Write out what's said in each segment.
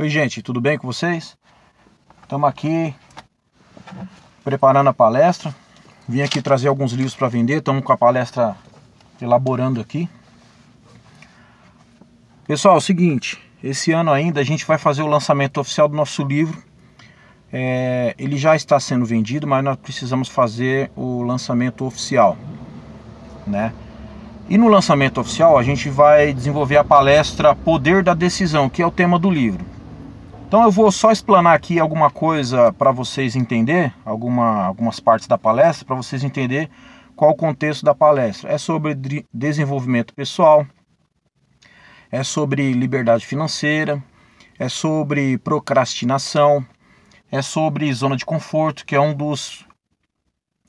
Oi, gente, tudo bem com vocês? Estamos aqui preparando a palestra. Vim aqui trazer alguns livros para vender. Estamos com a palestra elaborando aqui. Pessoal, é o seguinte: esse ano ainda a gente vai fazer o lançamento oficial do nosso livro. É, ele já está sendo vendido, mas nós precisamos fazer o lançamento oficial, né? E no lançamento oficial a gente vai desenvolver a palestra Poder da Decisão, que é o tema do livro. Então eu vou só explanar aqui alguma coisa para vocês entender, alguma, algumas partes da palestra, para vocês entender qual o contexto da palestra. É sobre desenvolvimento pessoal, é sobre liberdade financeira, é sobre procrastinação, é sobre zona de conforto, que é um dos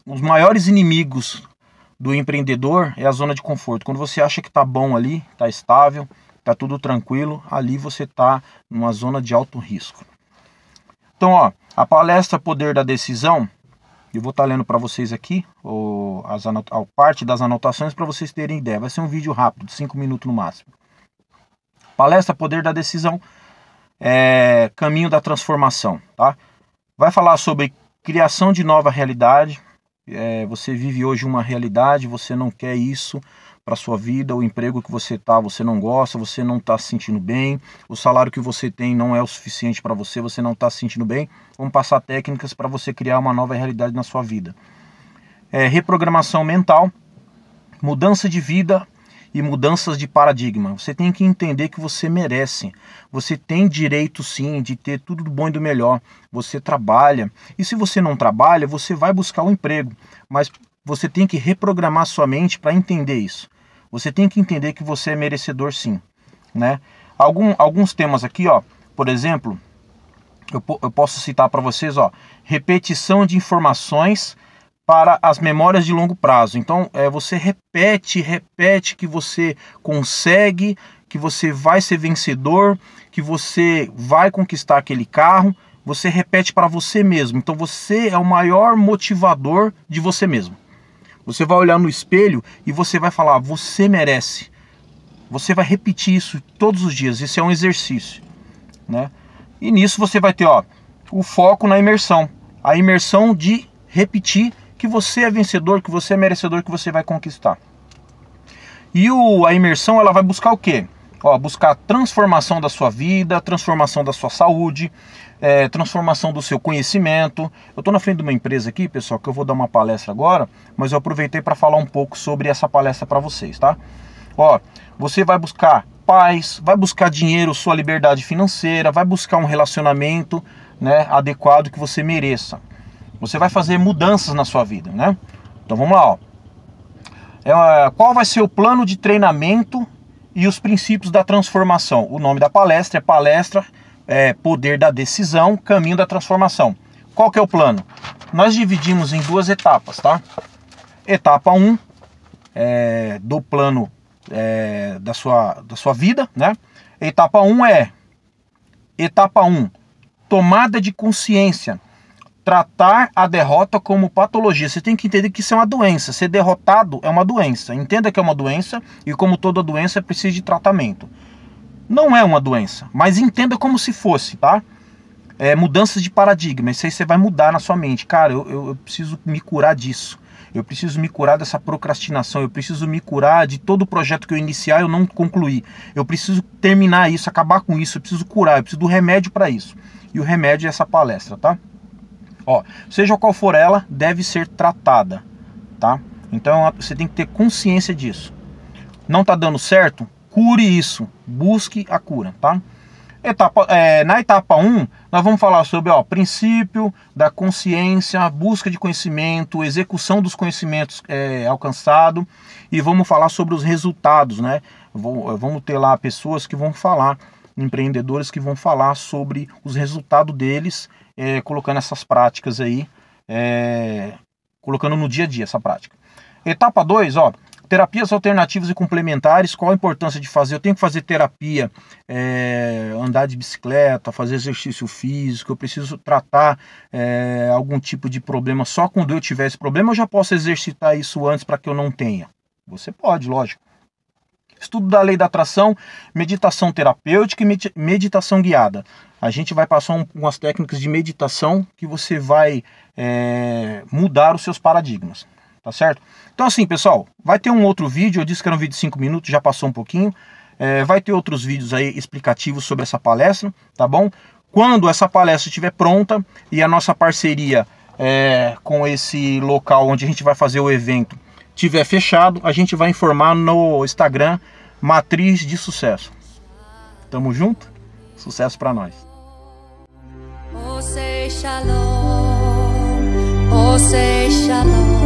os maiores inimigos do empreendedor é a zona de conforto. Quando você acha que está bom ali, está estável, tá tudo tranquilo, ali você tá numa zona de alto risco. Então, ó, a palestra Poder da Decisão, eu vou estar tá lendo para vocês aqui o, as a parte das anotações para vocês terem ideia. Vai ser um vídeo rápido, de 5 minutos no máximo. Palestra Poder da Decisão, é, Caminho da Transformação. Tá? Vai falar sobre criação de nova realidade. É, você vive hoje uma realidade, você não quer isso, para sua vida, o emprego que você tá, você não gosta, você não está se sentindo bem, o salário que você tem não é o suficiente para você, você não está se sentindo bem. Vamos passar técnicas para você criar uma nova realidade na sua vida. É, reprogramação mental, mudança de vida e mudanças de paradigma. Você tem que entender que você merece. Você tem direito sim de ter tudo do bom e do melhor. Você trabalha. E se você não trabalha, você vai buscar um emprego. Mas você tem que reprogramar sua mente para entender isso. Você tem que entender que você é merecedor sim, né? Algum, alguns temas aqui, ó, por exemplo, eu, eu posso citar para vocês, ó, repetição de informações para as memórias de longo prazo. Então, é, você repete, repete que você consegue, que você vai ser vencedor, que você vai conquistar aquele carro. Você repete para você mesmo. Então, você é o maior motivador de você mesmo. Você vai olhar no espelho e você vai falar: você merece. Você vai repetir isso todos os dias. Isso é um exercício, né? E nisso você vai ter, ó, o foco na imersão, a imersão de repetir que você é vencedor, que você é merecedor, que você vai conquistar. E o, a imersão ela vai buscar o quê? Ó, buscar a transformação da sua vida, transformação da sua saúde, é, transformação do seu conhecimento. Eu estou na frente de uma empresa aqui, pessoal, que eu vou dar uma palestra agora, mas eu aproveitei para falar um pouco sobre essa palestra para vocês, tá? Ó, você vai buscar paz, vai buscar dinheiro, sua liberdade financeira, vai buscar um relacionamento né, adequado que você mereça. Você vai fazer mudanças na sua vida, né? Então vamos lá, ó. É, qual vai ser o plano de treinamento e os princípios da transformação. O nome da palestra é Palestra é, Poder da Decisão, Caminho da Transformação. Qual que é o plano? Nós dividimos em duas etapas, tá? Etapa 1 um, é, do plano é, da, sua, da sua vida, né? Etapa 1 um é... Etapa 1, um, tomada de consciência tratar a derrota como patologia. Você tem que entender que isso é uma doença. Ser derrotado é uma doença. Entenda que é uma doença e, como toda doença, é precisa de tratamento. Não é uma doença, mas entenda como se fosse, tá? É, mudanças de paradigma. Isso aí você vai mudar na sua mente. Cara, eu, eu, eu preciso me curar disso. Eu preciso me curar dessa procrastinação. Eu preciso me curar de todo o projeto que eu iniciar eu não concluir. Eu preciso terminar isso, acabar com isso. Eu preciso curar. Eu preciso do remédio para isso. E o remédio é essa palestra, tá? Ó, seja qual for ela, deve ser tratada, tá? Então você tem que ter consciência disso. Não tá dando certo? Cure isso, busque a cura, tá? Etapa, é, na etapa 1, nós vamos falar sobre o princípio da consciência, busca de conhecimento, execução dos conhecimentos é, alcançado e vamos falar sobre os resultados, né? vamos ter lá pessoas que vão falar empreendedores que vão falar sobre os resultados deles, é, colocando essas práticas aí, é, colocando no dia a dia essa prática. Etapa 2, ó, terapias alternativas e complementares, qual a importância de fazer? Eu tenho que fazer terapia, é, andar de bicicleta, fazer exercício físico, eu preciso tratar é, algum tipo de problema. Só quando eu tiver esse problema, eu já posso exercitar isso antes para que eu não tenha. Você pode, lógico estudo da lei da atração, meditação terapêutica e meditação guiada. A gente vai passar umas técnicas de meditação que você vai é, mudar os seus paradigmas, tá certo? Então assim, pessoal, vai ter um outro vídeo, eu disse que era um vídeo de 5 minutos, já passou um pouquinho. É, vai ter outros vídeos aí explicativos sobre essa palestra, tá bom? Quando essa palestra estiver pronta e a nossa parceria é, com esse local onde a gente vai fazer o evento tiver fechado, a gente vai informar no Instagram Matriz de Sucesso. Tamo junto? Sucesso para nós. Oh, say shalom. Oh, say shalom.